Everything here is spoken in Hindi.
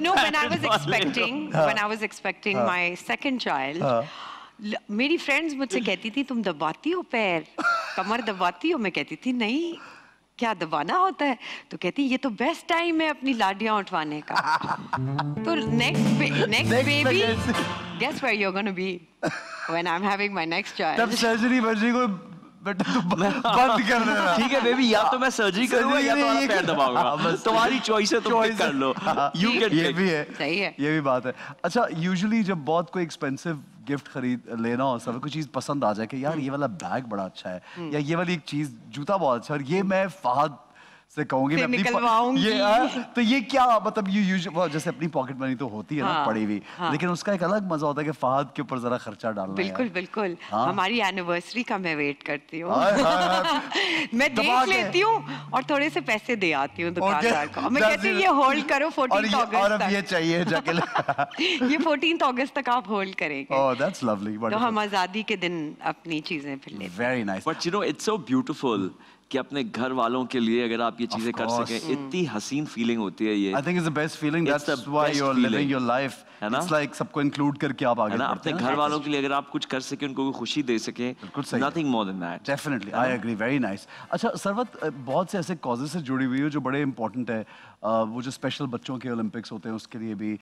you know, when I was expecting, when I was expecting my second child, मेरी फ्रेंड्स मुझसे कहती थी तुम दबाती हो पैर कमर दबाती हो मैं कहती थी नहीं क्या दबाना होता है तो कहती ये तो बेस्ट टाइम है अपनी लाडियाँ उठवाने का तो next next baby guess where you gonna be when I am having my next child तब सर्जरी वर्जरी को बेटा तू बंद कर देना ठीक है बेबी या तो मैं सर्जरी कर दूंगा या तो तुम्हारा पैर दबाऊंगा हाँ, तुम्हारी चॉइस है तुम कर लो यू हाँ। कैन ये भी है सही है ये भी बात है अच्छा यूजुअली जब बहुत कोई एक्सपेंसिव गिफ्ट खरीद लेना हो सब कुछ चीज पसंद आ जाए कि यार ये वाला बैग बड़ा अच्छा है हम्म। या ये वाली एक चीज जूता बहुत अच्छा है और ये मैं फहद से कहूंगी मैं अपनी ये आ, हाँ, तो ये क्या मतलब यू यूजुअल जैसे अपनी पॉकेट मनी तो होती है हाँ, ना पड़ी हुई हाँ, लेकिन उसका एक अलग मजा होता है कि फहद के ऊपर जरा खर्चा डालना बिल्कुल बिल्कुल हाँ? हमारी एनिवर्सरी का मैं वेट करती हूँ मैं देख लेती हूँ और थोड़े से पैसे दे आती हूँ ये होल्ड करो फोर्टीन और ये चाहिए ये फोर्टीन अगस्त तक आप होल्ड करेंगे oh, तो हम आज़ादी के दिन अपनी चीज़ें फिर लेते very nice but you know it's so beautiful कि अपने घर वालों के लिए अगर आप ये चीजें कर सके mm. इतनी हसीन फीलिंग होती है ये I think it's the best feeling that's why you are living your life है इट्स लाइक सबको इंक्लूड करके आप आगे बढ़ते हैं अपने घर वालों के लिए अगर आप कुछ कर सके उनको कोई खुशी दे सके nothing more than that definitely I agree very nice अच्छा सरवत बहुत से ऐसे कॉजेज से जुड़ी हुई है जो बड़े इंपॉर्टेंट है वो जो स्पेशल बच्चों के ओलंपिक्स होते हैं उसके लिए भी